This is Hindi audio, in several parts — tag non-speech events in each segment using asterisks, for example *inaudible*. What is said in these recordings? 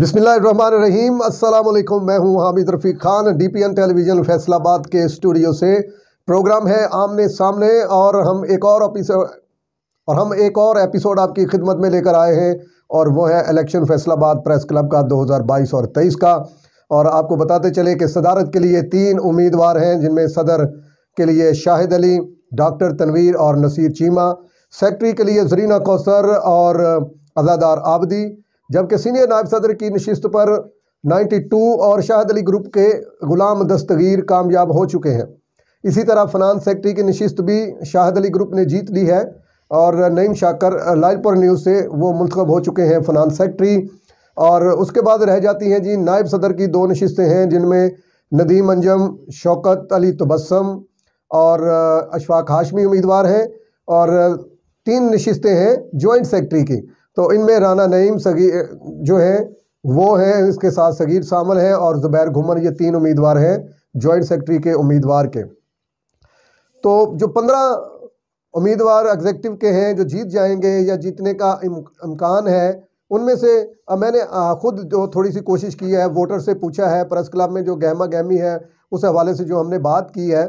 बिसमीम अल्लाम मैं हूं Hamid Rafi Khan D P N television Faisalabad के स्टूडियो से प्रोग्राम है आमने सामने और हम एक और और हम एक और एपिसोड आपकी खिदमत में लेकर आए हैं और वो है इलेक्शन फैसलाबाद प्रेस क्लब का 2022 और 23 का और आपको बताते चले कि सदारत के लिए तीन उम्मीदवार हैं जिनमें सदर के लिए शाहिद अली डॉक्टर तनवीर और नसीर चीमा सेक्रेटरी के लिए जरीना कौसर और अजादार आबदी जबकि सीनियर नायब सदर की नशस्त पर 92 और शाहद अली ग्रुप के ग़ुलाम दस्तगीर कामयाब हो चुके हैं इसी तरह फनान सेक्ट्री की नशस्त भी शाहद अली ग्रुप ने जीत ली है और नईम शाकर लालपुर न्यूज़ से वो मुंतब हो चुके हैं फनान सेक्ट्री और उसके बाद रह जाती हैं जी नायब सदर की दो नशस्तें हैं जिनमें नदीम अंजम शौकत अली तबस्म और अशफाक हाशमी उम्मीदवार हैं और तीन नशस्तें हैं जॉइंट सेक्ट्री की तो इनमें राना नईम सगी जो हैं वो हैं इसके साथ सगीर शामिल हैं और ज़ुबैर घुमर ये तीन उम्मीदवार हैं जॉइंट सेक्रेटरी के उम्मीदवार के तो जो पंद्रह उम्मीदवार एग्जेक्टिव के हैं जो जीत जाएंगे या जीतने का इम्कान है उनमें से मैंने ख़ुद जो थोड़ी सी कोशिश की है वोटर से पूछा है प्रेस क्लब में जो गहमा गहमी है उस हवाले से जो हमने बात की है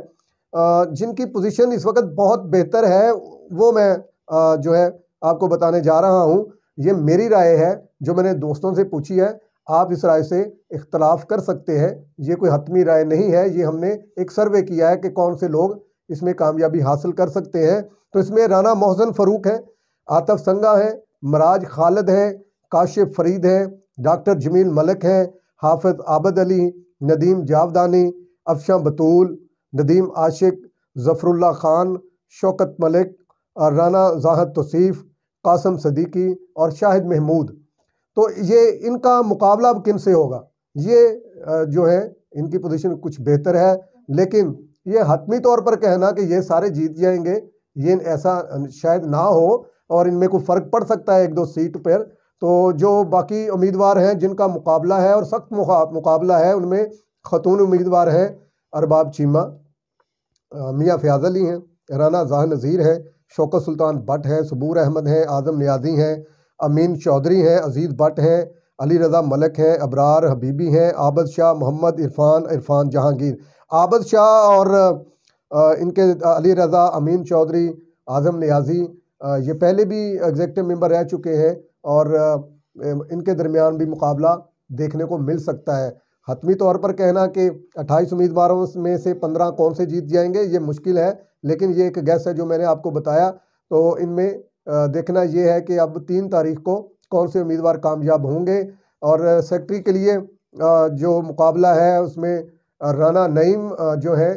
जिनकी पोजीशन इस वक्त बहुत बेहतर है वो मैं जो है आपको बताने जा रहा हूँ ये मेरी राय है जो मैंने दोस्तों से पूछी है आप इस राय से इख्तलाफ कर सकते हैं ये कोई हतमी राय नहीं है ये हमने एक सर्वे किया है कि कौन से लोग इसमें कामयाबी हासिल कर सकते हैं तो इसमें राना मोहसन फ़रूक हैं आतफ संगा हैं मराज खालद हैं काशिफ फरीद हैं डॉक्टर जमील मलक हैं हाफिज आबद अली नदीम जावदानी अफशा बतूल नदीम आशिक ज़फ़रुल्ला ख़ान शौकत मलिक और राना जाहद तोसीफ़ कासम सदीकी और शाहिद महमूद तो ये इनका मुकाबला अब किन से होगा ये जो है इनकी पोजीशन कुछ बेहतर है लेकिन ये हतमी तौर पर कहना कि ये सारे जीत जाएंगे ये ऐसा शायद ना हो और इनमें कोई फ़र्क पड़ सकता है एक दो सीट पर तो जो बाकी उम्मीदवार हैं जिनका मुकाबला है और सख्त मुकाबला है उनमें खतून उम्मीदवार हैं अरबाब चीमा मियाँ फ़याज़ अली हैं राना जहाँ नज़ीर हैं शौकत सुल्तान भट्ट हैं सबूर अहमद हैं आज़म न्याजी हैं अमीन चौधरी हैं अजीज़ भट्ट हैं अली रज़ा मलिक हैं अबरार हबीबी हैं आबद शाह मोहम्मद इरफान इरफान जहांगीर आबद शाह और इनके अली रज़ा अमीन चौधरी आज़म न्याजी ये पहले भी एग्जेक्टिव मेंबर रह चुके हैं और इनके दरमियान भी मुकाबला देखने को मिल सकता है हतमी तौर पर कहना कि 28 उम्मीदवारों में से 15 कौन से जीत जाएंगे ये मुश्किल है लेकिन ये एक गैस है जो मैंने आपको बताया तो इनमें देखना ये है कि अब तीन तारीख को कौन से उम्मीदवार कामयाब होंगे और सेक्रेटरी के लिए जो मुकाबला है उसमें राना नईम जो है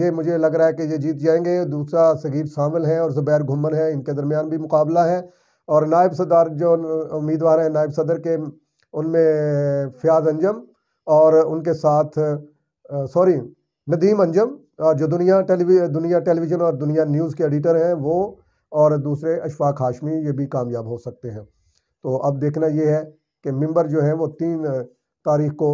ये मुझे लग रहा है कि ये जीत जाएंगे दूसरा सगीर शामिल हैं और ज़ुबैर घुमन है इनके दरमियान भी मुकाबला है और नायब सदार जो उम्मीदवार हैं नायब सदर के उनमें फ़याज अंजम और उनके साथ सॉरी नदीम अंजम और जो दुनिया टेलीवि दुनिया टेलीविज़न और दुनिया न्यूज़ के एडिटर हैं वो और दूसरे अशफाक हाशमी ये भी कामयाब हो सकते हैं तो अब देखना ये है कि मेंबर जो हैं वो तीन तारीख को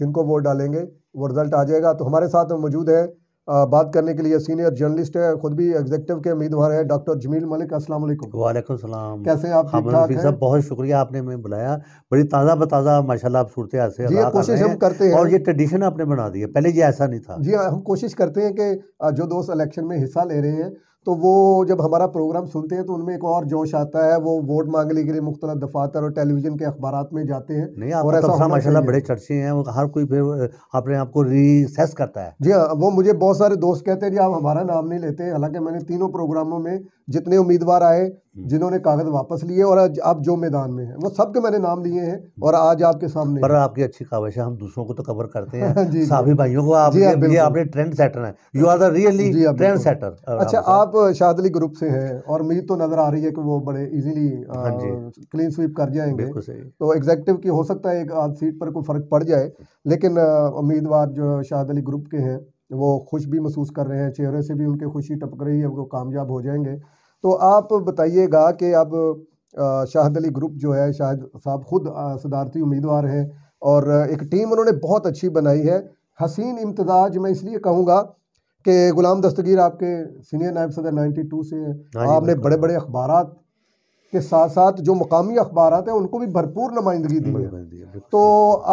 जिनको वोट डालेंगे वो रिज़ल्ट आ जाएगा तो हमारे साथ मौजूद है बात करने के लिए सीनियर जर्नलिस्ट है खुद भी एग्जेक्टिव के उम्मीदवार है डॉक्टर जमील मलिक अस्सलाम वालेकुम वालेकुम सलाम कैसे आप हाँ साहब बहुत शुक्रिया आपने हमें बुलाया बड़ी ताज़ा बताज़ा माशाल्लाह आप सूरत से कोशिश हम करते हैं और ये ट्रेडिशन आपने बना दी है पहले ये ऐसा नहीं था जी हाँ, हम कोशिश करते हैं कि जो दोस्त इलेक्शन में हिस्सा ले रहे हैं तो वो जब हमारा प्रोग्राम सुनते हैं तो उनमें एक और जोश आता है वो वोट मांगने के लिए मुख्तल दफातर और टेलीविजन के अखबार में जाते हैं नहीं और ऐसा माशाल्लाह बड़े चर्चे हैं वो हर कोई फिर अपने आप को रिसेस करता है जी हाँ वो मुझे बहुत सारे दोस्त कहते हैं जी आप हमारा नाम नहीं लेते हालांकि मैंने तीनों प्रोग्रामों में जितने उम्मीदवार आए जिन्होंने कागज वापस लिए और आप जो मैदान में हैं वो सब के मैंने नाम लिए हैं और आज आपके सामने पर आपकी अच्छी काविश है हम दूसरों को तो कवर करते हैं *laughs* साभी भाइयों को आप हाँ, ये, ये आपने ट्रेंड सेटर है you are the really trend setter अच्छा आप शाद अली ग्रुप से हैं और मुझे तो नजर आ रही है कि वो बड़े इजीली क्लीन स्वीप कर जाएंगे तो एग्जेक्टिव की हो सकता है एक आध सीट पर कोई फर्क पड़ जाए लेकिन उम्मीदवार जो शाद अली ग्रुप के हैं वो खुश भी महसूस कर रहे हैं चेहरे से भी उनके खुशी टपक रही है वो कामयाब हो जाएंगे तो आप बताइएगा कि अब शाहद अली ग्रुप जो है शाहिद साहब खुद सदारती उम्मीदवार हैं और एक टीम उन्होंने बहुत अच्छी बनाई है हसीन इम्तजाज मैं इसलिए कहूँगा कि गुलाम दस्तगीर आपके सीनियर नायब सदर 92 से हाँ आपने बड़े बड़े अखबार के साथ साथ जो मकामी अखबार हैं उनको भी भरपूर नुमाइंदगी दी है तो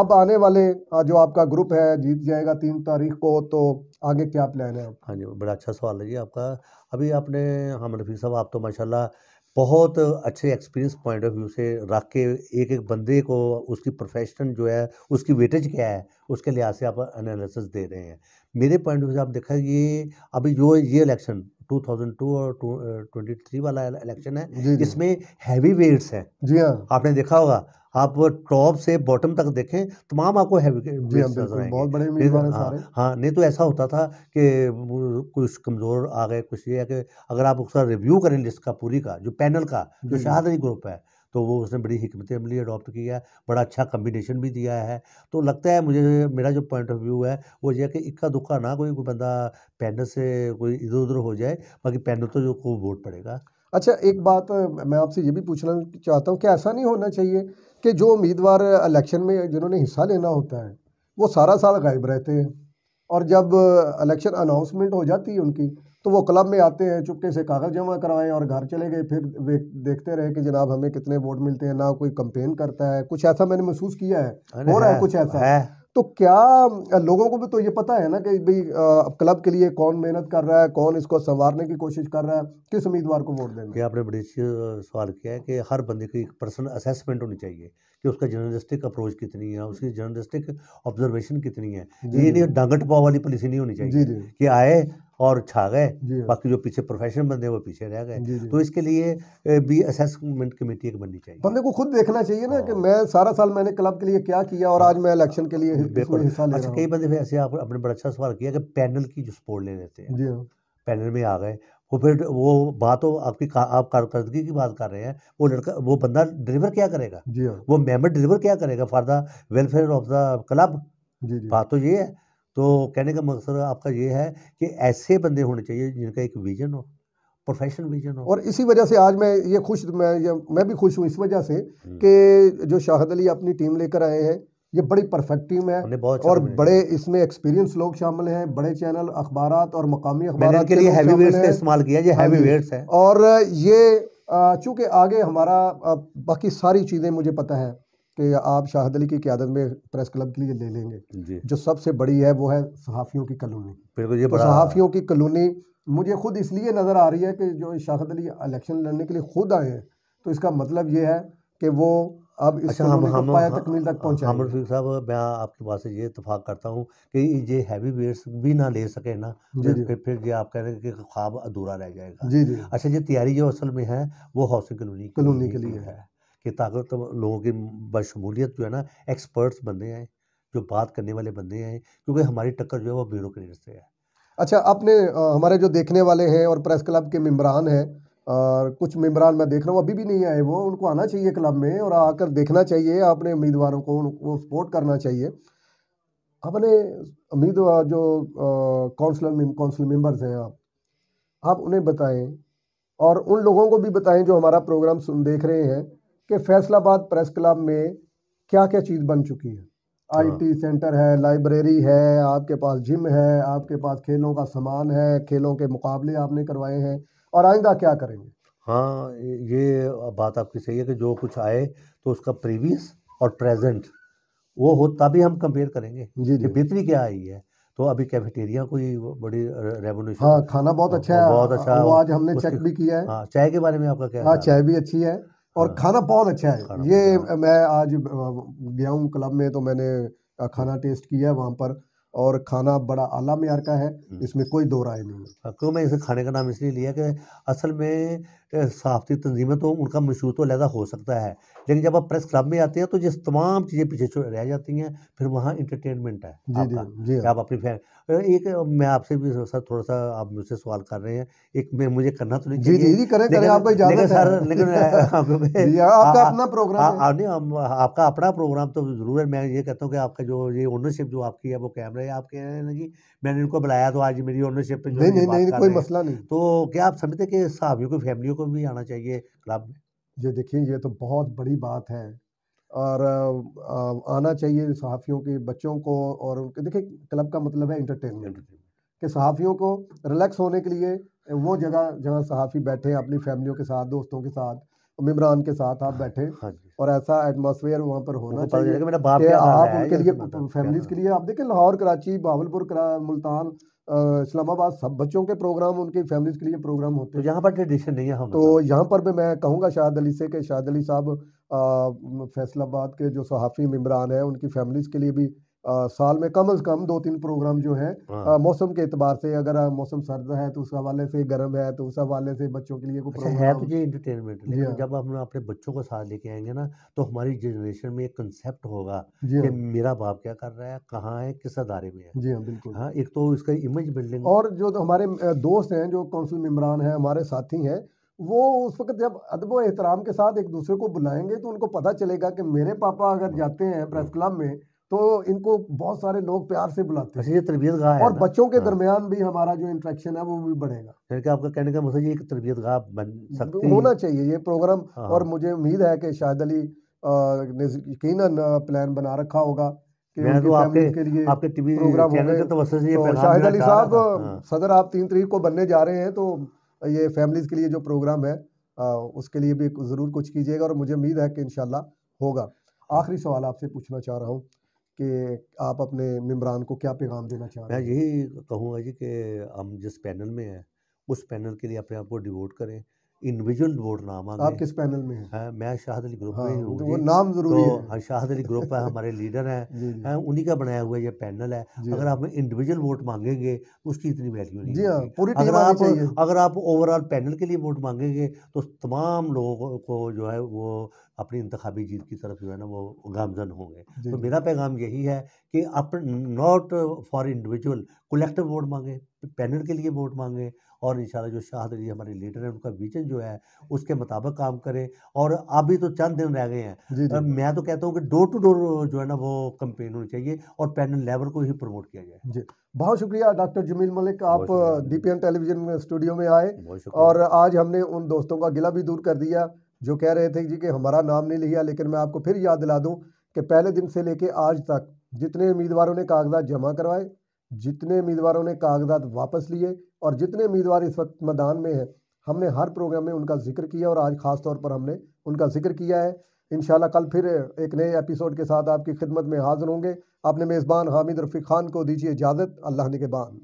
अब आने वाले जो आपका ग्रुप है जीत जाएगा तीन तारीख को तो आगे क्या प्लान है हाँ जी बड़ा अच्छा सवाल है जी आपका अभी आपने हम हाँ, मतलब रफी साहब आप तो माशाल्लाह बहुत अच्छे एक्सपीरियंस पॉइंट ऑफ व्यू से रख के एक एक बंदे को उसकी प्रोफेशन जो है उसकी वेटेज क्या है उसके लिहाज से आप एनालिसिस दे रहे हैं मेरे पॉइंट ऑफ व्यू से आप देखा ये अभी जो ये इलेक्शन 2002 और 23 वाला इलेक्शन है जिसमें हैवी वेट्स हैं जी हाँ आपने देखा होगा आप टॉप से बॉटम तक देखें तमाम आपको हैवी बहुत बड़े नहीं हाँ, सारे हाँ, हाँ नहीं तो ऐसा होता था कि कुछ कमज़ोर आ गए कुछ ये है कि अगर आप उसका रिव्यू करें लिस्ट का पूरी का जो पैनल का जो शाहदरी ग्रुप है तो वो उसने बड़ी हमत अमली अडॉप्ट किया है बड़ा अच्छा कम्बिनेशन भी दिया है तो लगता है मुझे मेरा जो पॉइंट ऑफ व्यू है वो यह कि इक्का दुक्का ना कोई कोई बंदा पैनल से कोई इधर उधर हो जाए बाकी पैनल तो जो को वोट पड़ेगा अच्छा एक बात मैं आपसे ये भी पूछना चाहता हूँ कि ऐसा नहीं होना चाहिए कि जो उम्मीदवार इलेक्शन में जिन्होंने हिस्सा लेना होता है वो सारा साल गायब रहते हैं और जब इलेक्शन अनाउंसमेंट हो जाती है उनकी तो वो क्लब में आते हैं चुपके से कागज़ जमा करवाएं और घर चले गए फिर देखते रहे कि जनाब हमें कितने वोट मिलते हैं ना कोई कंपेन करता है कुछ ऐसा मैंने महसूस किया है हो रहा है कुछ ऐसा है तो क्या लोगों को भी तो ये पता है ना कि भाई क्लब के लिए कौन मेहनत कर रहा है कौन इसको संवारने की कोशिश कर रहा है किस उम्मीदवार को वोट देना आपने बड़ी अच्छी सवाल किया है कि हर बंदे की एक पर्सनल असेसमेंट होनी चाहिए कि उसका जर्नलिस्टिक अप्रोच कितनी है उसकी जर्नलिस्टिक ऑब्जर्वेशन कितनी है ये नहीं डांगट पाव वाली पॉलिसी नहीं होनी चाहिए कि आए और छा गए बाकी जो पीछे प्रोफेशनल बंदे वो पीछे रह गए तो इसके लिए भी असेसमेंट कमेटी एक बननी चाहिए बंदे को खुद देखना चाहिए ना कि हाँ। मैं सारा साल मैंने क्लब के लिए क्या किया और आज हाँ। मैं इलेक्शन के लिए अच्छा कई बंदे फिर ऐसे आपने बड़ा अच्छा सवाल किया कि पैनल की जो सपोर्ट ले लेते हैं पैनल में आ गए वो फिर वो बात हो तो आपकी का, आप कारकर्दगी की बात कर रहे हैं वो लड़का वो बंदा डिलीवर क्या करेगा जी हाँ। वो मेम्बर डिलीवर क्या करेगा for the welfare of the club बात तो ये है तो कहने का मकसद आपका ये है कि ऐसे बंदे होने चाहिए जिनका एक विजन हो प्रोफेशनल विजन हो और इसी वजह से आज मैं ये खुश मैं ये, मैं भी खुश हूँ इस वजह से हम्म। कि जो शाहद अली अपनी टीम लेकर आए हैं ये बड़ी परफेक्ट टीम है और बड़े इसमें एक्सपीरियंस लोग शामिल हैं बड़े चैनल अखबार और मकामी अखबार के लिए हैवी वेट्स का इस्तेमाल किया ये हैवी वेट्स है और ये चूँकि आगे हमारा बाकी सारी चीज़ें मुझे पता है कि आप शाहद अली की क्यादत में प्रेस क्लब के लिए ले लेंगे जो सबसे बड़ी है वो है सहाफ़ियों की कलोनी बिल्कुल तो ये तो सहाफ़ियों की कलोनी मुझे खुद इसलिए नज़र आ रही है कि जो शाहद अली इलेक्शन लड़ने के लिए खुद आए हैं तो इसका मतलब ये है कि वो अब अच्छा, हम, हम, तकमील तक पहुँचा हम रफीक साहब मैं आपके पास से ये इतफाक़ करता हूँ कि ये हैवी वेट्स भी ना ले सके ना जी जी। फिर फिर ये आप कह रहे हैं कि ख्वाब अधूरा रह जाएगा जी जी अच्छा ये तैयारी जो असल में है वो हाउसिंग कलोनी कलोनी के लिए है कि ताकतवर तो लोगों की बशमूलियत जो है ना एक्सपर्ट्स बंदे हैं जो बात करने वाले बंदे हैं क्योंकि हमारी टक्कर जो है वो ब्यूरोक्रेट से है अच्छा आपने हमारे जो देखने वाले हैं और प्रेस क्लब के मम्बरान हैं और कुछ मम्बरान मैं देख रहा हूँ अभी भी नहीं आए वो उनको आना चाहिए क्लब में और आकर देखना चाहिए अपने उम्मीदवारों को उनको सपोर्ट करना चाहिए अपने उम्मीदवार जो काउंसलर काउंसिल मेंबर्स हैं आप आप उन्हें बताएं और उन लोगों को भी बताएं जो हमारा प्रोग्राम सुन देख रहे हैं कि फैसलाबाद प्रेस क्लब में क्या क्या चीज़ बन चुकी है आईटी हाँ। सेंटर है लाइब्रेरी है आपके पास जिम है आपके पास खेलों का सामान है खेलों के मुकाबले आपने करवाए हैं और आइंदा क्या करेंगे हाँ ये बात आपकी सही है कि जो कुछ आए तो उसका प्रीवियस और प्रेजेंट वो हो तभी हम कंपेयर करेंगे जी जी बेहतरी क्या आई है तो अभी कैफेटेरिया कोई बड़ी रेवोल्यूशन हाँ खाना बहुत हाँ, अच्छा है बहुत अच्छा वो आज हमने चेक भी किया है हाँ चाय के बारे में आपका क्या हाँ चाय भी अच्छी है और हाँ। खाना बहुत अच्छा है ये मैं आज गया हूँ क्लब में तो मैंने खाना टेस्ट किया है वहाँ पर और खाना बड़ा आला मैार का है हम्म। इसमें कोई दो राय नहीं हाँ, क्यों मैं इसे खाने का नाम इसलिए लिया कि असल में सहाफ़ती तंजीमें तो उनका मशहूर तो लहदा हो सकता है लेकिन जब आप प्रेस क्लब में आते हैं तो जिस तमाम चीज़ें पीछे रह जाती हैं फिर वहाँ इंटरटेनमेंट है जी जी, जी हाँ। आप अपनी फैन एक मैं आपसे भी सर थोड़ा सा आप मुझसे सवाल कर रहे हैं एक मैं मुझे करना तो नहीं जी जी करें करें सर लेकिन आपका अपना प्रोग्राम आपका अपना प्रोग्राम तो ज़रूर है मैं ये कहता हूँ कि आपका जो ये ओनरशिप जो आपकी है वो कैमरे रहे हैं आप कह रहे हैं ना जी मैंने इनको बुलाया तो आज मेरी ओनरशिप पे नहीं नहीं नहीं कोई मसला नहीं तो क्या आप समझते कि सहाबियों को फैमिलियों को भी आना चाहिए क्लब में ये देखिए ये तो बहुत बड़ी बात है और आना चाहिए सहाफ़ियों के बच्चों को और उनके देखिए क्लब का मतलब है इंटरटेनमेंट कि सहाफ़ियों को रिलैक्स होने के लिए वो जगह जहाँ सहाफ़ी बैठे अपनी फैमिलियों के साथ दोस्तों के साथ उमरान के साथ आप हाँ बैठे हाँ और ऐसा एटमोसफेयर वहाँ पर होना चाहिए बाप आप उनके लिए फैमिलीज के लिए आप देखें लाहौर कराची बावलपुर मुल्तान इस्लामाबाद सब बच्चों के प्रोग्राम उनके फैमिलीज के लिए प्रोग्राम होते तो हैं तो यहाँ पर ट्रेडिशन नहीं है तो यहाँ पर भी मैं कहूँगा शाहद अली से कि शाहद अली साहब फैसलाबाद के जो सहाफ़ी मम्बरान हैं उनकी फैमिलीज़ के लिए भी आ, साल में कम अज कम दो तीन प्रोग्राम जो है हाँ। मौसम के अतबार से अगर मौसम सर्द है तो उस हवाले से गर्म है तो उस हवाले से बच्चों के लिए कोई अच्छा है तो ये इंटरटेनमेंट हाँ। जब हम अपने बच्चों को साथ लेके आएंगे ना तो हमारी जनरेशन में एक कंसेप्ट होगा कि हाँ। मेरा बाप क्या कर रहा है कहाँ है किस अदारे में है जी हाँ बिल्कुल हाँ एक तो उसका इमेज बिल्डिंग और जो तो हमारे दोस्त हैं जो कौंसिल मेम्बरान हैं हमारे साथी हैं वो उस वक्त जब अदब एहतराम के साथ एक दूसरे को बुलाएंगे तो उनको पता चलेगा कि मेरे पापा अगर हाँ। जाते हैं प्रेस क्लब में तो इनको बहुत सारे लोग प्यार से बुलाते अच्छा, हैं ये तरबियत गाह और बच्चों के हाँ। दरमियान भी हमारा जो इंट्रेक्शन है वो भी बढ़ेगा फिर क्या आपका कहने का मतलब ये एक तरबियत गाह बन सकती होना चाहिए ये प्रोग्राम हाँ। और मुझे उम्मीद है कि शाहिद अली ने यकीन प्लान बना रखा होगा मैं तो आपके के लिए आपके टीवी चैनल के तो से ये तो शाहिद अली साहब हाँ। सदर आप तीन तारीख को बनने जा रहे हैं तो ये फैमिलीज़ के लिए जो प्रोग्राम है उसके लिए भी ज़रूर कुछ कीजिएगा और मुझे उम्मीद है कि इन होगा आखिरी सवाल आपसे पूछना चाह रहा हूँ कि आप अपने मम्बरान को क्या पैगाम देना चाहते हैं मैं यही कहूँगा जी कि हम जिस पैनल में हैं उस पैनल के लिए अपने आप को डिवोट करें इंडिविजुअल वोट नाम आप किस पैनल में हैं है, हाँ, मैं शाहद अली ग्रुप हाँ, में हूँ तो नाम जरूर तो है हाँ, शाहद अली ग्रुप है हमारे लीडर हैं *laughs* है, हाँ, उन्हीं का बनाया हुआ ये पैनल है अगर आप इंडिविजुअल वोट मांगेंगे उसकी इतनी वैल्यू नहीं जी पूरी अगर आप अगर आप ओवरऑल पैनल के लिए वोट मांगेंगे तो तमाम लोगों को जो है वो अपनी इंतबी जीत की तरफ जो है ना वो गामजन होंगे तो मेरा पैगाम यही है कि आप not for individual collective vote मांगे पैनल के लिए वोट मांगे और इन जो शाह अली हमारे लीडर हैं उनका विजन जो है उसके मुताबिक काम करें और अभी तो चंद दिन रह गए हैं जी, मैं तो कहता हूँ कि डोर टू डोर जो है ना वो कंपेन होनी चाहिए और पैनल लेवल को ही प्रमोट किया जाए जी बहुत शुक्रिया डॉक्टर जमील मलिक आप डीपीएन टेलीविजन स्टूडियो में आए और आज हमने उन दोस्तों का गिला भी दूर कर दिया जो कह रहे थे जी कि हमारा नाम नहीं लिया लेकिन मैं आपको फिर याद दिला दूँ कि पहले दिन से लेके आज तक जितने उम्मीदवारों ने कागजात जमा करवाए जितने उम्मीदवारों ने कागजात वापस लिए और जितने उम्मीदवार इस वक्त मैदान में हैं हमने हर प्रोग्राम में उनका जिक्र किया और आज ख़ास तौर पर हमने उनका जिक्र किया है इन कल फिर एक नए एपिसोड के साथ आपकी खिदमत में हाजिर होंगे अपने मेज़बान हामिद रफ़ी ख़ान को दीजिए इजाज़त अल्लाह के बान